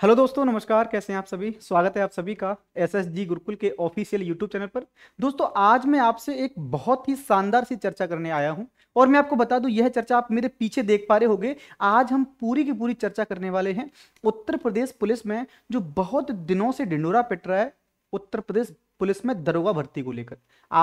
hello दोस्तों नमस्कार कैसे हैं आप सभी स्वागत है आप सभी का एसएसजी गुरुकुल के ऑफिशियल यूट्यूब चैनल पर दोस्तों आज मैं आपसे एक बहुत ही शानदार सी चर्चा करने आया हूं और मैं आपको बता दूं यह चर्चा आप मेरे पीछे देख पा रहे होंगे आज हम पूरी की पूरी चर्चा करने वाले हैं उत्तर प्रदेश पुलिस में जो बहुत दिनों से ढिंडोरा पिट रहा है उत्तर प्रदेश पुलिस में दरोगा भर्ती को लेकर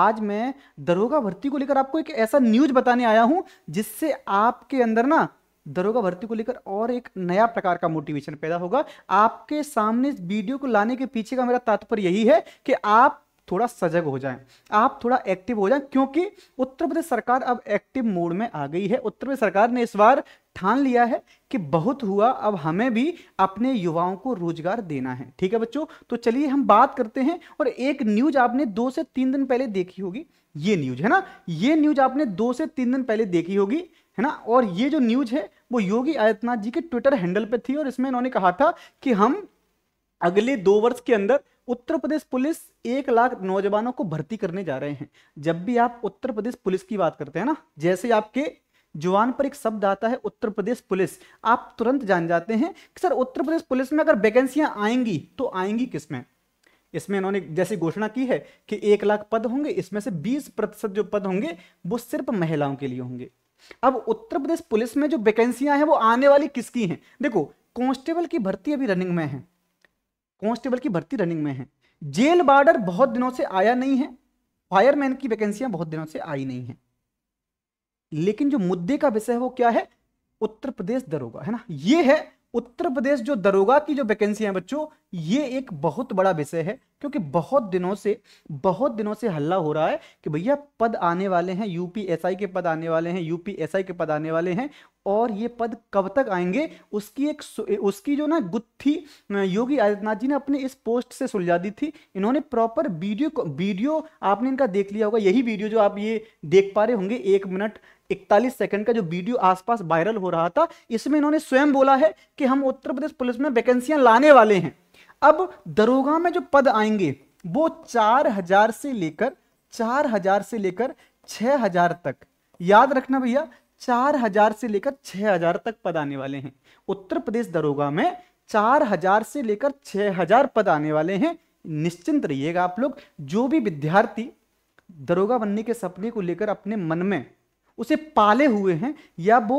आज मैं दरोगा भर्ती को लेकर आपको एक ऐसा न्यूज बताने आया हूं जिससे आपके अंदर ना दरोगा भर्ती को लेकर और एक नया प्रकार का मोटिवेशन पैदा होगा आपके सामने वीडियो को लाने के पीछे का मेरा तात्पर्य यही है कि आप थोड़ा सजग हो जाएं आप थोड़ा एक्टिव हो जाएं क्योंकि उत्तर प्रदेश सरकार अब एक्टिव मोड में आ गई है उत्तर प्रदेश सरकार ने इस बार ठान लिया है कि बहुत हुआ अब हमें भी अपने युवाओं को रोजगार देना है ठीक है बच्चों तो चलिए हम बात करते हैं और एक न्यूज आपने दो से तीन दिन पहले देखी होगी ये न्यूज है ना ये न्यूज आपने दो से तीन दिन पहले देखी होगी है ना और ये जो न्यूज है वो योगी आदित्यनाथ जी के ट्विटर हैंडल पे थी और इसमें इन्होंने कहा था कि हम अगले दो वर्ष के अंदर उत्तर प्रदेश पुलिस एक लाख नौजवानों को भर्ती करने जा रहे हैं जब भी आप उत्तर प्रदेश पुलिस की बात करते हैं ना जैसे आपके जवान पर एक शब्द आता है उत्तर प्रदेश पुलिस आप तुरंत जान जाते हैं कि सर उत्तर प्रदेश पुलिस में अगर वैकेंसियां आएंगी तो आएंगी किसमें इसमें इन्होंने जैसी घोषणा की है कि एक लाख पद होंगे इसमें से बीस प्रतिशत जो पद होंगे वो सिर्फ महिलाओं के लिए होंगे अब उत्तर प्रदेश पुलिस में जो वैकेंसियां हैं वो आने वाली किसकी हैं देखो कांस्टेबल की भर्ती अभी रनिंग में है कांस्टेबल की भर्ती रनिंग में है जेल बार्डर बहुत दिनों से आया नहीं है फायरमैन की वैकेंसियां बहुत दिनों से आई नहीं है लेकिन जो मुद्दे का विषय है वो क्या है उत्तर प्रदेश दरोगा है ना ये है उत्तर प्रदेश जो दरोगा की जो वैकेंसी है बच्चों ये एक बहुत बड़ा विषय है क्योंकि बहुत दिनों से बहुत दिनों से हल्ला हो रहा है कि भैया पद आने वाले हैं यूपीएसआई के पद आने वाले हैं यूपीएसआई के पद आने वाले हैं और ये पद कब तक आएंगे उसकी एक उसकी जो ना गुत्थी योगी आदित्यनाथ जी ने अपने इस पोस्ट से सुलझा दी थी इन्होंने प्रॉपर वीडियो वीडियो आपने इनका देख लिया होगा यही वीडियो जो आप ये देख पा रहे होंगे एक मिनट इकतालीस सेकंड का जो वीडियो आसपास वायरल हो रहा था इसमें इन्होंने स्वयं बोला है कि हम उत्तर प्रदेश पुलिस में वैकेंसियां लाने वाले हैं अब दरोगा में जो पद आएंगे वो चार हजार से लेकर चार हजार से लेकर छह हजार तक याद रखना भैया चार हजार से लेकर छह हजार तक पद आने वाले हैं उत्तर प्रदेश दरोगा में चार हजार से लेकर छह हजार पद आने वाले हैं निश्चिंत रहिएगा आप लोग जो भी विद्यार्थी दरोगा बनने के सपने को लेकर अपने मन में उसे पाले हुए हैं या वो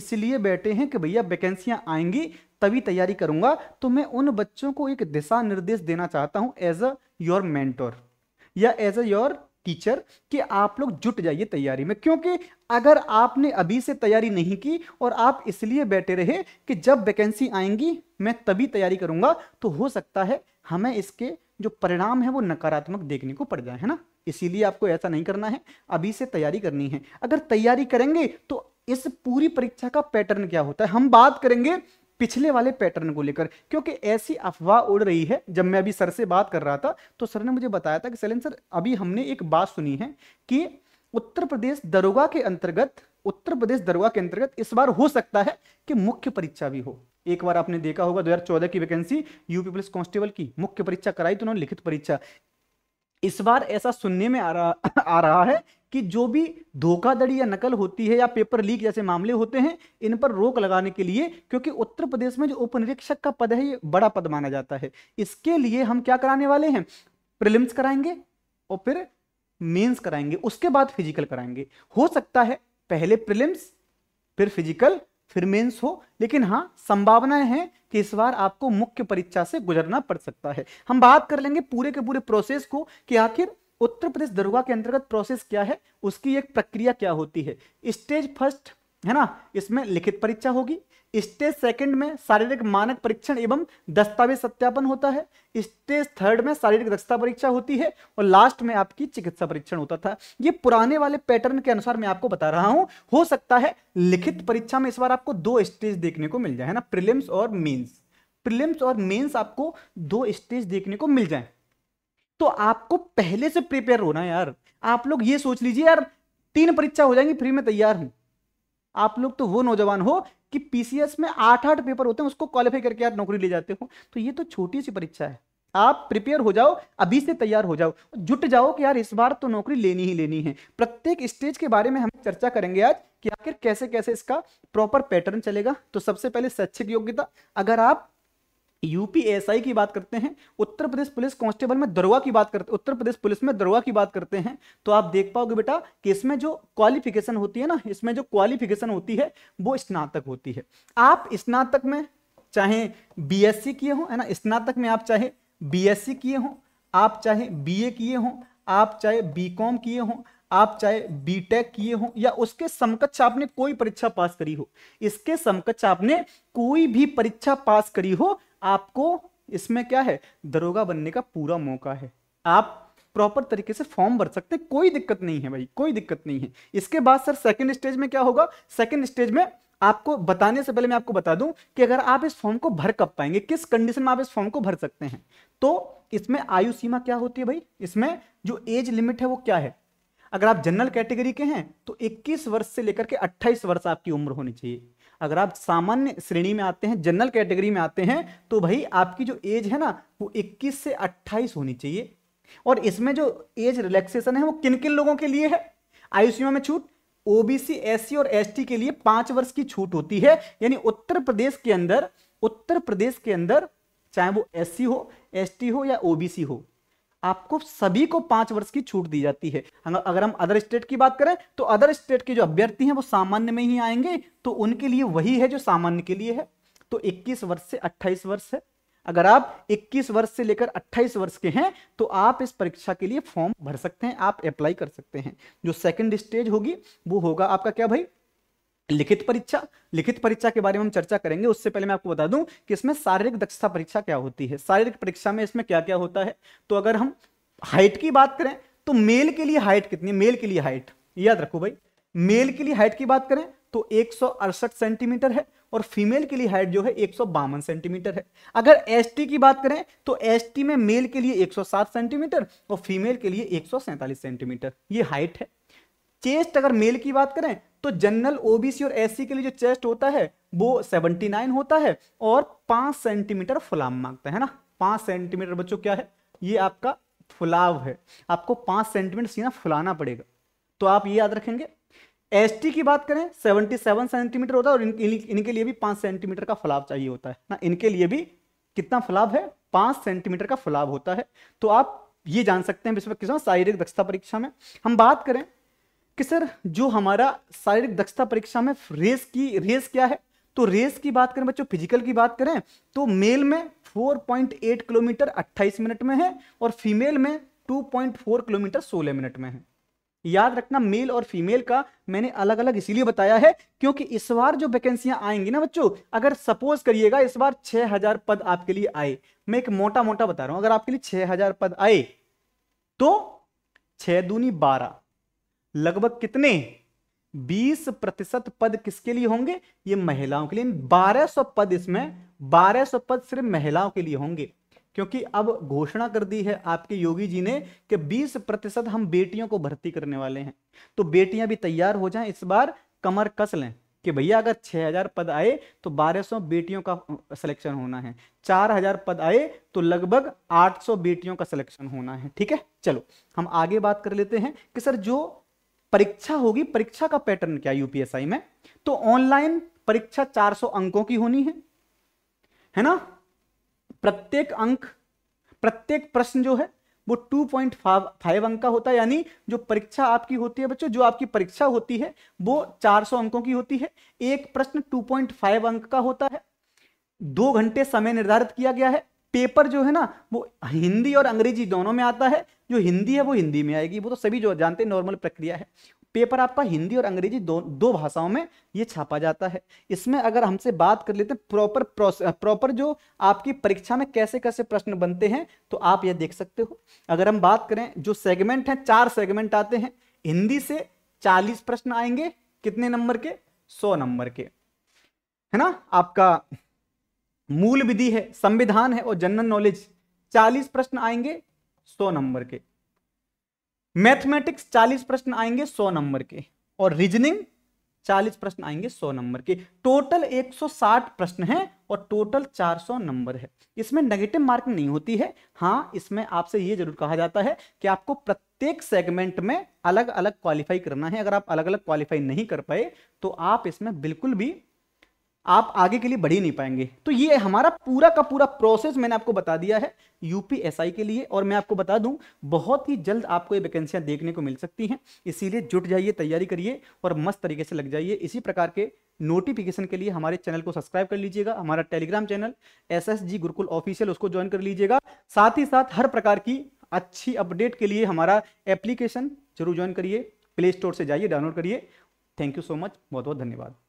इसलिए बैठे हैं कि भैया वैकेंसियाँ आएंगी तभी तैयारी करूंगा तो मैं उन बच्चों को एक दिशा निर्देश देना चाहता हूँ एज अ योर मेंटोर या एज अ योर टीचर कि आप लोग जुट जाइए तैयारी में क्योंकि अगर आपने अभी से तैयारी नहीं की और आप इसलिए बैठे रहे कि जब वैकेंसी आएंगी मैं तभी तैयारी करूंगा तो हो सकता है हमें इसके जो परिणाम है वो नकारात्मक देखने को पड़ जाए है ना इसीलिए आपको ऐसा नहीं करना है अभी से तैयारी करनी है अगर तैयारी करेंगे तो इस पूरी परीक्षा का पैटर्न क्या होता है हम बात करेंगे पिछले वाले पैटर्न को लेकर क्योंकि ऐसी अफवाह उड़ रही है जब मैं अभी सर से बात कर रहा था तो सर ने मुझे बताया था कि सैलन सर अभी हमने एक बात सुनी है कि उत्तर प्रदेश दरोगा के अंतर्गत उत्तर प्रदेश दरोगा के अंतर्गत इस बार हो सकता है कि मुख्य परीक्षा भी हो एक बार आपने देखा होगा 2014 की वैकेंसी यूपी पुलिस कांस्टेबल की मुख्य परीक्षा कराई तो उन्होंने लिखित परीक्षा इस बार ऐसा सुनने में आ रहा आ रहा है कि जो भी धोखाधड़ी या नकल होती है या पेपर लीक जैसे मामले होते हैं इन पर रोक लगाने के लिए क्योंकि उत्तर प्रदेश में जो उपनिरीक्षक का पद है ये बड़ा पद माना जाता है इसके लिए हम क्या कराने वाले हैं प्रिलिम्स कराएंगे और फिर मेंस कराएंगे उसके बाद फिजिकल कराएंगे हो सकता है पहले प्रिलिम्स फिर फिजिकल फिर मेंस हो लेकिन हाँ संभावनाएं हैं कि इस बार आपको मुख्य परीक्षा से गुजरना पड़ सकता है हम बात कर लेंगे पूरे के पूरे प्रोसेस को कि आखिर उत्तर प्रदेश दरोगा के अंतर्गत प्रोसेस क्या है उसकी एक प्रक्रिया क्या होती है स्टेज फर्स्ट है ना इसमें लिखित परीक्षा होगी स्टेज सेकंड में शारीरिक मानक परीक्षण एवं दस्तावेज सत्यापन होता है स्टेज थर्ड में शारीरिक दक्षता परीक्षा होती है और लास्ट में आपकी चिकित्सा परीक्षण होता था ये पुराने वाले पैटर्न के अनुसार मैं आपको बता रहा हूं हो सकता है लिखित परीक्षा में इस बार आपको दो स्टेज देखने को मिल जाए ना प्रिलिम्स और मेन्स प्रिलिम्स और मेन्स आपको दो स्टेज देखने को मिल जाए तो आपको पहले से प्रिपेयर होना यार आप लोग ये सोच लीजिए यार तीन परीक्षा हो जाएंगी फ्री में तैयार हूं आप लोग तो वो नौजवान हो कि पीसीएस में आठ आठ पेपर होते हैं उसको क्वालिफाई करके आप नौकरी ले जाते हो तो ये तो छोटी सी परीक्षा है आप प्रिपेयर हो जाओ अभी से तैयार हो जाओ जुट जाओ कि यार इस बार तो नौकरी लेनी ही लेनी है प्रत्येक स्टेज के बारे में हम चर्चा करेंगे आज कि आखिर कैसे कैसे इसका प्रॉपर पैटर्न चलेगा तो सबसे पहले शैक्षिक योग्यता अगर आप यूपीएसआई की बात करते हैं उत्तर प्रदेश पुलिस कांस्टेबल में दरोगा की बात करते उत्तर प्रदेश पुलिस में दरोगा की बात करते हैं तो आप देख पाओगे बेटा कि इसमें जो क्वालिफिकेशन होती है ना इसमें जो क्वालिफिकेशन होती है वो स्नातक होती है आप स्नातक में चाहे बीएससी किए हो है ना स्नातक में आप चाहे बीएससी किए हो आप चाहे बीए किए हो आप चाहे बीकॉम किए हो आप चाहे बीटेक किए हो या उसके समकक्ष आपने कोई परीक्षा पास करी हो इसके समकक्ष आपने कोई भी परीक्षा पास करी हो आपको इसमें क्या है दरोगा बनने का पूरा मौका है आप प्रॉपर तरीके से फॉर्म भर सकते कोई दिक्कत नहीं है भाई कोई दिक्कत नहीं है इसके बाद सर सेकेंड स्टेज में क्या होगा सेकेंड स्टेज में आपको बताने से पहले मैं आपको बता दूं कि अगर आप इस फॉर्म को भर कब पाएंगे किस कंडीशन में आप इस फॉर्म को भर सकते हैं तो इसमें आयु सीमा क्या होती है भाई इसमें जो एज लिमिट है वो क्या है अगर आप जनरल कैटेगरी के हैं तो 21 वर्ष से लेकर के 28 वर्ष आपकी उम्र होनी चाहिए अगर आप सामान्य श्रेणी में आते हैं जनरल कैटेगरी में आते हैं तो भाई आपकी जो एज है ना वो 21 से 28 होनी चाहिए और इसमें जो एज रिलैक्सेशन है वो किन किन लोगों के लिए है आयुसीमा में छूट ओबीसी एससी और एस के लिए पांच वर्ष की छूट होती है यानी उत्तर प्रदेश के अंदर उत्तर प्रदेश के अंदर चाहे वो एस हो एस हो या ओबीसी हो आपको सभी को पांच वर्ष की छूट दी जाती है अगर हम अदर स्टेट की बात करें तो अदर स्टेट के जो अभ्यर्थी हैं वो सामान्य में ही आएंगे तो उनके लिए वही है जो सामान्य के लिए है तो 21 वर्ष से 28 वर्ष है अगर आप 21 वर्ष से लेकर 28 वर्ष के हैं तो आप इस परीक्षा के लिए फॉर्म भर सकते हैं आप अप्लाई कर सकते हैं जो सेकंड स्टेज होगी वो होगा आपका क्या भाई लिखित परीक्षा लिखित परीक्षा के बारे में हम चर्चा करेंगे उससे पहले मैं आपको बता दूं कि इसमें शारीरिक दक्षता परीक्षा क्या होती है शारीरिक परीक्षा में इसमें क्या क्या होता है तो अगर हम हाइट की बात करें तो मेल के लिए हाइट कितनी है मेल के लिए हाइट याद रखो भाई मेल के लिए हाइट की बात करें तो एक सेंटीमीटर है और फीमेल के लिए हाइट जो है एक सेंटीमीटर है अगर एस की बात करें तो एस में मेल के लिए एक सेंटीमीटर और फीमेल के लिए एक सेंटीमीटर ये हाइट है चेस्ट अगर मेल की बात करें तो जनरल ओबीसी और एससी के लिए जो चेस्ट होता है वो 79 होता है और पांच सेंटीमीटर फुलाम मांगता है ना पांच सेंटीमीटर बच्चों क्या है ये आपका फुलाव है आपको पांच सेंटीमीटर सीना फुलाना पड़ेगा तो आप ये याद रखेंगे एसटी की बात करें 77 सेंटीमीटर होता है और इन, इन, इनके लिए भी पांच सेंटीमीटर का फुलाव चाहिए होता है ना इनके लिए भी कितना फुलाव है पांच सेंटीमीटर का फुलाव होता है तो आप ये जान सकते हैं शारीरिक दक्षता परीक्षा में हम बात करें कि सर जो हमारा शारीरिक दक्षता परीक्षा में रेस की रेस क्या है तो रेस की बात करें बच्चों फिजिकल की बात करें तो मेल में 4.8 किलोमीटर 28 मिनट में है और फीमेल में 2.4 किलोमीटर 16 मिनट में है याद रखना मेल और फीमेल का मैंने अलग अलग इसीलिए बताया है क्योंकि इस बार जो वैकेंसियां आएंगी ना बच्चों अगर सपोज करिएगा इस बार 6000 पद आपके लिए आए मैं एक मोटा मोटा बता रहा हूं अगर आपके लिए 6000 पद आए तो छह दूनी बारह लगभग कितने 20 प्रतिशत पद किसके लिए होंगे ये महिलाओं के लिए 1200 पद इसमें 1200 पद सिर्फ महिलाओं के लिए होंगे क्योंकि अब घोषणा कर दी है आपके योगी जी ने कि 20 प्रतिशत हम बेटियों को भर्ती करने वाले हैं तो बेटियां भी तैयार हो जाएं इस बार कमर कस लें कि भैया अगर 6000 पद आए तो 1200 बेटियों का सिलेक्शन होना है 4000 पद आए तो लगभग 800 बेटियों का सिलेक्शन होना है ठीक है चलो हम आगे बात कर लेते हैं कि सर जो परीक्षा होगी परीक्षा का पैटर्न क्या यूपीएसआई में तो ऑनलाइन परीक्षा 400 अंकों की होनी है है ना प्रत्येक अंक प्रत्येक प्रश्न जो है वो 2.5 अंक का होता है यानी जो परीक्षा आपकी होती है बच्चों जो आपकी परीक्षा होती है वो 400 अंकों की होती है एक प्रश्न 2.5 अंक का होता है दो घंटे समय निर्धारित किया गया है पेपर जो है ना वो हिंदी और अंग्रेजी दोनों में आता है जो हिंदी है वो हिंदी में आएगी वो तो सभी जो जानते हैं नॉर्मल प्रक्रिया है पेपर आपका हिंदी और अंग्रेजी दो दो भाषाओं में ये छापा जाता है इसमें अगर हमसे बात कर लेते हैं प्रॉपर प्रॉपर जो आपकी परीक्षा में कैसे कैसे प्रश्न बनते हैं तो आप यह देख सकते हो अगर हम बात करें जो सेगमेंट हैं चार सेगमेंट आते हैं हिंदी से चालीस प्रश्न आएंगे कितने नंबर के सौ नंबर के है ना आपका मूल विधि है संविधान है और जनरल नॉलेज चालीस प्रश्न आएंगे सौ नंबर के मैथमेटिक्स चालीस प्रश्न आएंगे सौ नंबर के और रीजनिंग चालीस प्रश्न आएंगे सौ नंबर के टोटल एक सौ साठ प्रश्न है और टोटल चार सौ नंबर है इसमें नेगेटिव मार्किंग नहीं होती है हाँ इसमें आपसे ये जरूर कहा जाता है कि आपको प्रत्येक सेगमेंट में अलग अलग क्वालिफाई करना है अगर आप अलग अलग क्वालिफाई नहीं कर पाए तो आप इसमें बिल्कुल भी आप आगे के लिए बढ़ ही नहीं पाएंगे तो ये हमारा पूरा का पूरा प्रोसेस मैंने आपको बता दिया है यूपीएसआई के लिए और मैं आपको बता दूं बहुत ही जल्द आपको ये वैकेंसियां देखने को मिल सकती हैं इसीलिए जुट जाइए तैयारी करिए और मस्त तरीके से लग जाइए इसी प्रकार के नोटिफिकेशन के लिए हमारे चैनल को सब्सक्राइब कर लीजिएगा हमारा Telegram channel S S G Gurukul official उसको ज्वाइन कर लीजिएगा साथ ही साथ हर प्रकार की अच्छी अपडेट के लिए हमारा एप्लीकेशन जरूर ज्वाइन करिए प्ले स्टोर से जाइए डाउनलोड करिए थैंक यू सो मच बहुत बहुत धन्यवाद